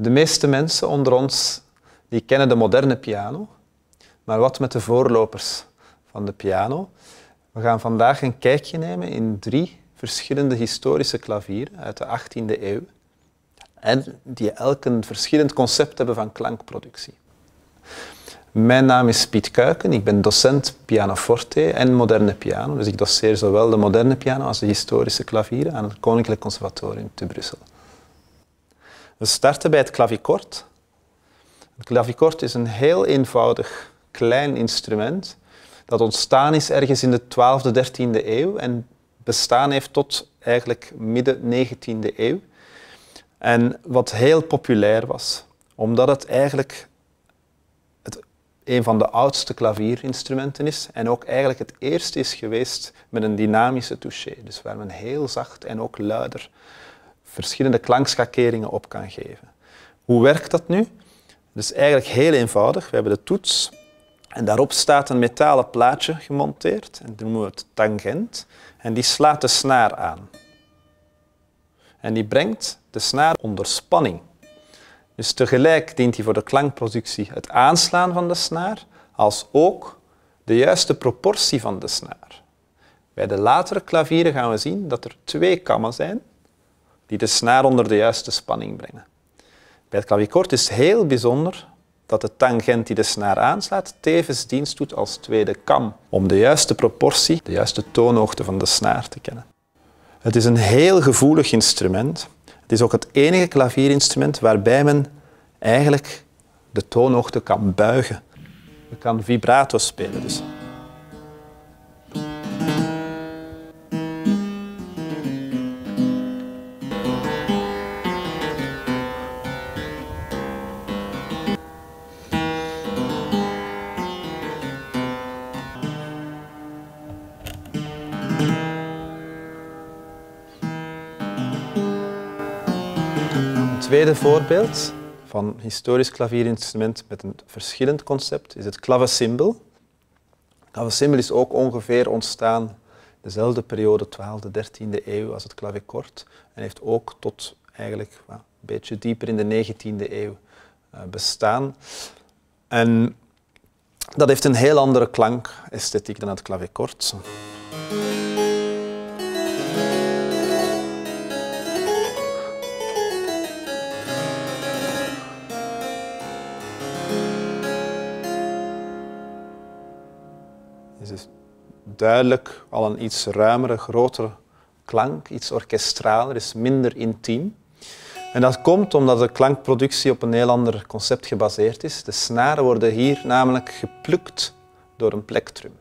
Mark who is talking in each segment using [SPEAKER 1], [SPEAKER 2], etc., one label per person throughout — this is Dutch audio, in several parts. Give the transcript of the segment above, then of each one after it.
[SPEAKER 1] De meeste mensen onder ons die kennen de moderne piano, maar wat met de voorlopers van de piano? We gaan vandaag een kijkje nemen in drie verschillende historische klavieren uit de 18e eeuw en die elk een verschillend concept hebben van klankproductie. Mijn naam is Piet Kuiken, ik ben docent pianoforte en moderne piano, dus ik doseer zowel de moderne piano als de historische klavieren aan het Koninklijk Conservatorium te Brussel. We starten bij het clavicord. Het clavicord is een heel eenvoudig klein instrument dat ontstaan is ergens in de 12e, 13e eeuw en bestaan heeft tot eigenlijk midden 19e eeuw. En wat heel populair was, omdat het eigenlijk het, een van de oudste klavierinstrumenten is en ook eigenlijk het eerste is geweest met een dynamische touche, dus waar een heel zacht en ook luider verschillende klankschakeringen op kan geven. Hoe werkt dat nu? Het is eigenlijk heel eenvoudig. We hebben de toets en daarop staat een metalen plaatje gemonteerd. En dat noemen we het tangent. En die slaat de snaar aan. En die brengt de snaar onder spanning. Dus tegelijk dient hij voor de klankproductie het aanslaan van de snaar, als ook de juiste proportie van de snaar. Bij de latere klavieren gaan we zien dat er twee kammen zijn die de snaar onder de juiste spanning brengen. Bij het klavierkort is heel bijzonder dat de tangent die de snaar aanslaat tevens dienst doet als tweede kam om de juiste proportie, de juiste toonhoogte van de snaar te kennen. Het is een heel gevoelig instrument. Het is ook het enige klavierinstrument waarbij men eigenlijk de toonhoogte kan buigen. We kan vibrato spelen dus. tweede voorbeeld van historisch klavierinstrument met een verschillend concept is het klavecimbel. Het klavecimbel is ook ongeveer ontstaan dezelfde periode, 12e, 13e eeuw, als het clavécord, En heeft ook tot eigenlijk een beetje dieper in de 19e eeuw eh, bestaan. En dat heeft een heel andere klankesthetiek dan het klavichord. duidelijk al een iets ruimere, grotere klank, iets orkestraler, is minder intiem. En dat komt omdat de klankproductie op een heel ander concept gebaseerd is. De snaren worden hier namelijk geplukt door een plektrum.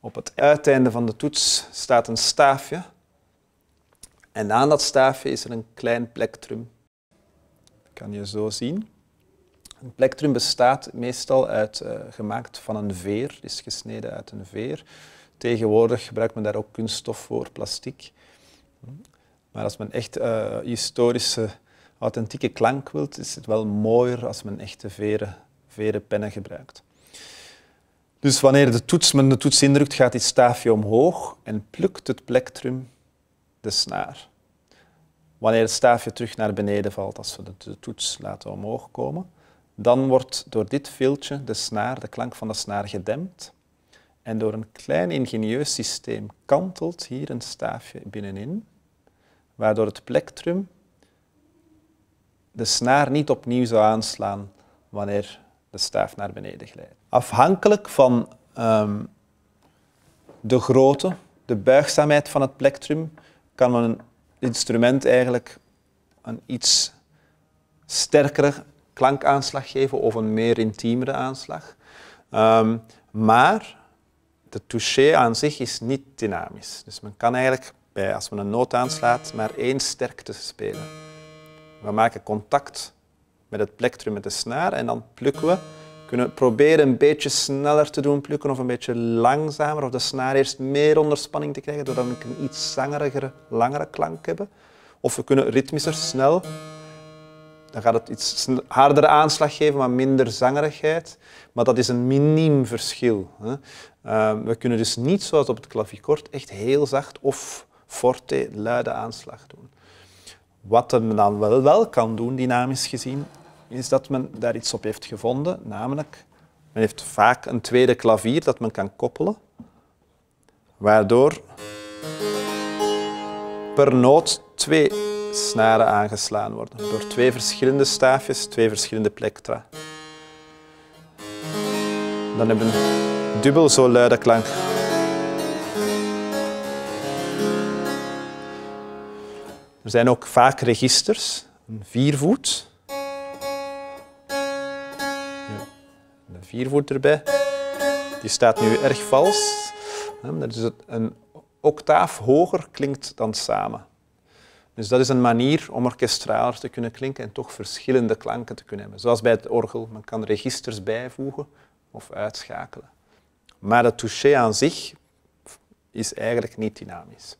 [SPEAKER 1] Op het uiteinde van de toets staat een staafje. En aan dat staafje is er een klein plektrum. Dat kan je zo zien. Een plektrum bestaat meestal uit, eh, gemaakt van een veer, is gesneden uit een veer. Tegenwoordig gebruikt men daar ook kunststof voor, plastiek. Maar als men echt eh, historische, authentieke klank wilt, is het wel mooier als men echte veren, veren pennen gebruikt. Dus wanneer de toets, men de toets indrukt, gaat die staafje omhoog en plukt het plektrum de snaar. Wanneer het staafje terug naar beneden valt, als we de toets laten omhoog komen, dan wordt door dit viltje de snaar, de klank van de snaar gedempt en door een klein ingenieus systeem kantelt hier een staafje binnenin, waardoor het plectrum de snaar niet opnieuw zou aanslaan wanneer de staaf naar beneden glijdt. Afhankelijk van ehm, de grootte, de buigzaamheid van het plectrum, kan een instrument eigenlijk een iets sterkere klankaanslag geven of een meer intiemere aanslag. Ehm, maar de touché aan zich is niet dynamisch. Dus men kan eigenlijk, bij, als men een noot aanslaat, maar één sterkte spelen. We maken contact met het plektrum, met de snaar, en dan plukken we. Kunnen proberen een beetje sneller te doen plukken of een beetje langzamer, of de snaar eerst meer onder spanning te krijgen, doordat we een iets zangerigere, langere klank hebben. Of we kunnen ritmischer, snel dan gaat het iets hardere aanslag geven, maar minder zangerigheid. Maar dat is een miniem verschil. Hè. Ehm, we kunnen dus niet, zoals op het klaviekort, echt heel zacht of forte, luide aanslag doen. Wat men dan wel, wel kan doen, dynamisch gezien, is dat men daar iets op heeft gevonden, namelijk men heeft vaak een tweede klavier dat men kan koppelen, waardoor per noot twee snaren aangeslaan worden door twee verschillende staafjes, twee verschillende plectra. Dan hebben we dubbel zo luide klank. Er zijn ook vaak registers, een viervoet. Een viervoet erbij. Die staat nu erg vals. Dat is een octaaf hoger klinkt dan samen. Dus dat is een manier om orkestraler te kunnen klinken en toch verschillende klanken te kunnen hebben. Zoals bij het orgel, men kan registers bijvoegen of uitschakelen. Maar het touché aan zich is eigenlijk niet dynamisch.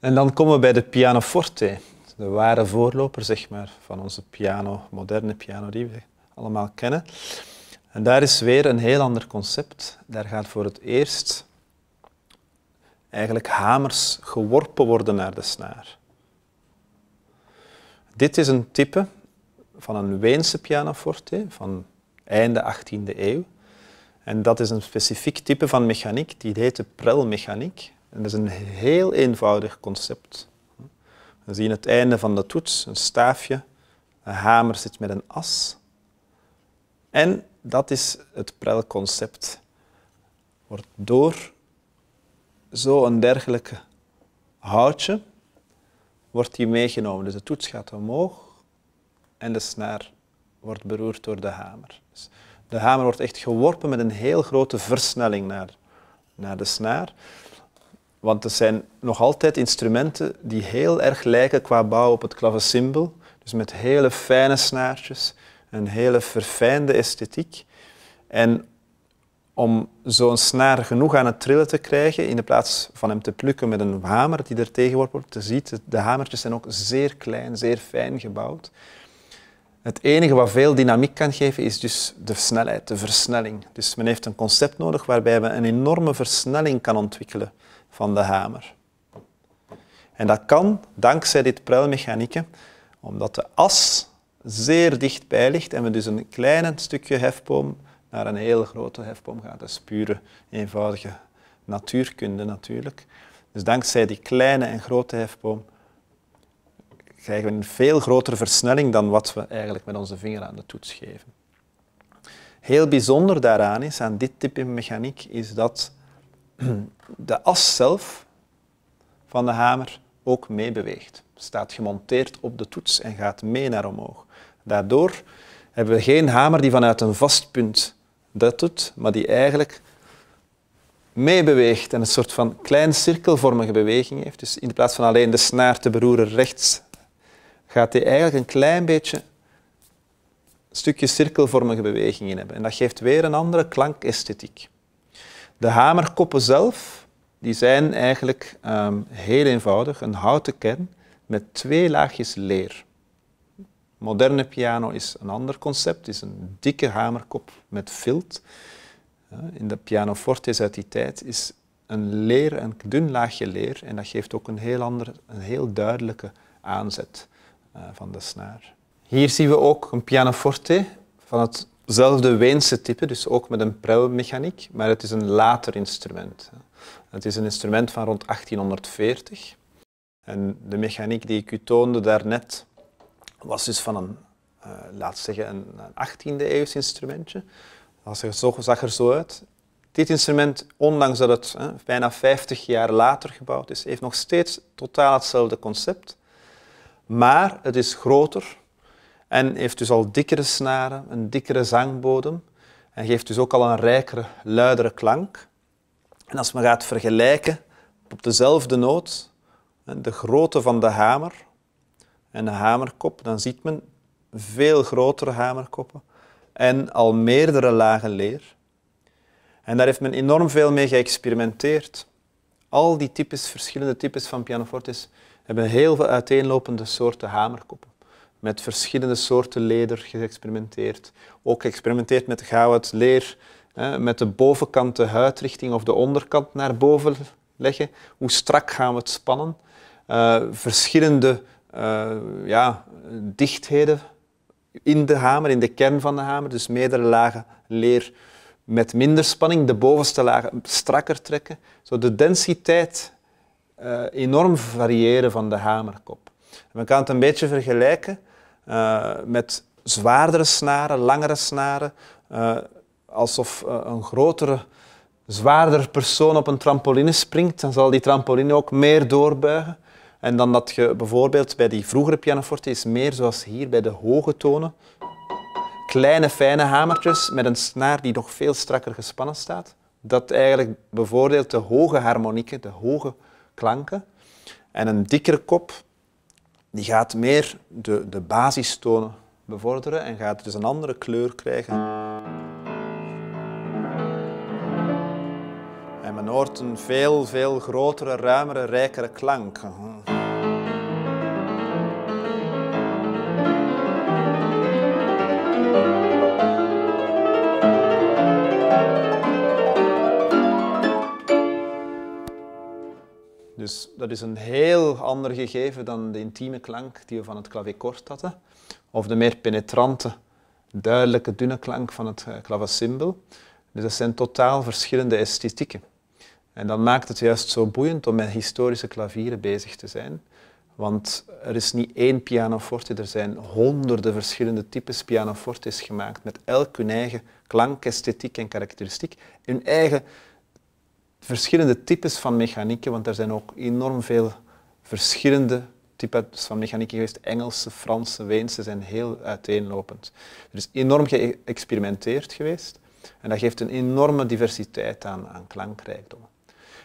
[SPEAKER 1] En dan komen we bij de pianoforte, de ware voorloper zeg maar, van onze piano, moderne piano die we allemaal kennen. En daar is weer een heel ander concept. Daar gaat voor het eerst eigenlijk hamers geworpen worden naar de snaar. Dit is een type van een Weense pianoforte van einde 18e eeuw. En dat is een specifiek type van mechaniek, die heet de prelmechaniek. En dat is een heel eenvoudig concept. We zien het einde van de toets, een staafje, een hamer zit met een as. En dat is het prelconcept. Wordt door zo'n dergelijke houtje, wordt hier meegenomen. Dus de toets gaat omhoog en de snaar wordt beroerd door de hamer. Dus de hamer wordt echt geworpen met een heel grote versnelling naar, naar de snaar. Want er zijn nog altijd instrumenten die heel erg lijken qua bouw op het klavecimbel. Dus met hele fijne snaartjes, een hele verfijnde esthetiek. En om zo'n snaar genoeg aan het trillen te krijgen, in de plaats van hem te plukken met een hamer die er tegen wordt te ziet. De hamertjes zijn ook zeer klein, zeer fijn gebouwd. Het enige wat veel dynamiek kan geven is dus de snelheid, de versnelling. Dus men heeft een concept nodig waarbij men een enorme versnelling kan ontwikkelen van de hamer. En dat kan dankzij dit pruilmechanieken, omdat de as zeer dichtbij ligt en we dus een klein stukje hefboom naar een heel grote hefboom gaat. Dat is pure, eenvoudige natuurkunde natuurlijk. Dus dankzij die kleine en grote hefboom krijgen we een veel grotere versnelling dan wat we eigenlijk met onze vinger aan de toets geven. Heel bijzonder daaraan is, aan dit type mechaniek, is dat de as zelf van de hamer ook meebeweegt. Staat gemonteerd op de toets en gaat mee naar omhoog. Daardoor hebben we geen hamer die vanuit een vast punt dat doet, maar die eigenlijk meebeweegt en een soort van klein cirkelvormige beweging heeft. Dus in plaats van alleen de snaar te beroeren rechts, gaat hij eigenlijk een klein beetje stukje cirkelvormige beweging in hebben. En dat geeft weer een andere klankesthetiek. De hamerkoppen zelf die zijn eigenlijk ehm, heel eenvoudig, een houten kern met twee laagjes leer moderne piano is een ander concept, is een dikke hamerkop met vilt. In de pianofortes uit die tijd is een leer, een dun laagje leer, en dat geeft ook een heel, andere, een heel duidelijke aanzet eh, van de snaar. Hier zien we ook een pianoforte van hetzelfde Weense type, dus ook met een prelmechaniek, maar het is een later instrument. Het is een instrument van rond 1840. En de mechaniek die ik u toonde daarnet, was dus van een, uh, zeggen, een, 18e eeuws instrumentje. Dat zo, zag er zo uit. Dit instrument, ondanks dat het hè, bijna 50 jaar later gebouwd is, heeft nog steeds totaal hetzelfde concept. Maar het is groter en heeft dus al dikkere snaren, een dikkere zangbodem en geeft dus ook al een rijkere, luidere klank. En als men gaat vergelijken op dezelfde noot, de grootte van de hamer en de hamerkop, dan ziet men veel grotere hamerkoppen en al meerdere lagen leer. En daar heeft men enorm veel mee geëxperimenteerd. Al die types, verschillende types van pianofortes hebben heel veel uiteenlopende soorten hamerkoppen. Met verschillende soorten leder geëxperimenteerd. Ook geëxperimenteerd met gauw leer. leer, met de bovenkant de huidrichting of de onderkant naar boven leggen. Hoe strak gaan we het spannen? Eh, verschillende eh, ja, dichtheden in de hamer, in de kern van de hamer. Dus meerdere lagen leer met minder spanning, de bovenste lagen strakker trekken. Zo de densiteit eh, enorm variëren van de hamerkop. Men kan het een beetje vergelijken eh, met zwaardere snaren, langere snaren, alsof een grotere, zwaardere persoon op een trampoline springt, dan zal die trampoline ook meer doorbuigen. En dan dat je bijvoorbeeld bij die vroegere pianoforte is meer zoals hier bij de hoge tonen. Kleine fijne hamertjes met een snaar die nog veel strakker gespannen staat. Dat eigenlijk bijvoorbeeld de hoge harmonieken, de hoge klanken. En een dikkere kop, die gaat meer de, de basistonen bevorderen en gaat dus een andere kleur krijgen. En men hoort een veel, veel grotere, ruimere, rijkere klank. Dus dat is een heel ander gegeven dan de intieme klank die we van het klavichord hadden. Of de meer penetrante, duidelijke, dunne klank van het klavacymbel. Eh, dus dat zijn totaal verschillende esthetieken. En dat maakt het juist zo boeiend om met historische klavieren bezig te zijn. Want er is niet één pianoforte, er zijn honderden verschillende types pianofortes gemaakt met elk hun eigen klank, esthetiek en karakteristiek. Hun eigen verschillende types van mechanieken, want er zijn ook enorm veel verschillende types van mechanieken geweest. Engelse, Franse, Weense zijn heel uiteenlopend. Er is enorm geëxperimenteerd geweest en dat geeft een enorme diversiteit aan, aan klankrijkdommen.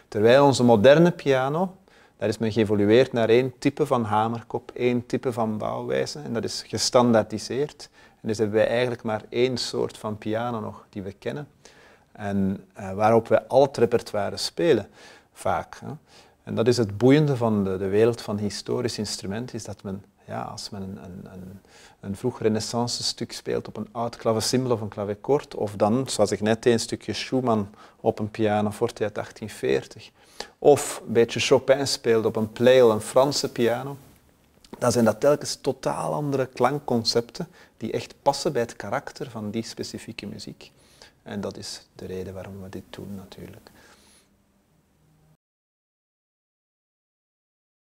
[SPEAKER 1] Terwijl onze moderne piano, daar is men geëvolueerd naar één type van hamerkop, één type van bouwwijze en dat is gestandardiseerd. En dus hebben wij eigenlijk maar één soort van piano nog die we kennen en eh, waarop we al het repertoire spelen, vaak. En dat is het boeiende van de, de wereld van historisch instrument, is dat men, ja, als men een, een, een, een vroeg renaissance stuk speelt op een oud klavecimbel of een klavecoord, of dan, zoals ik net een stukje Schumann op een piano pianoforte uit 1840, of een beetje Chopin speelt op een pleil een Franse piano, dan zijn dat telkens totaal andere klankconcepten die echt passen bij het karakter van die specifieke muziek. En dat is de reden waarom we dit doen natuurlijk.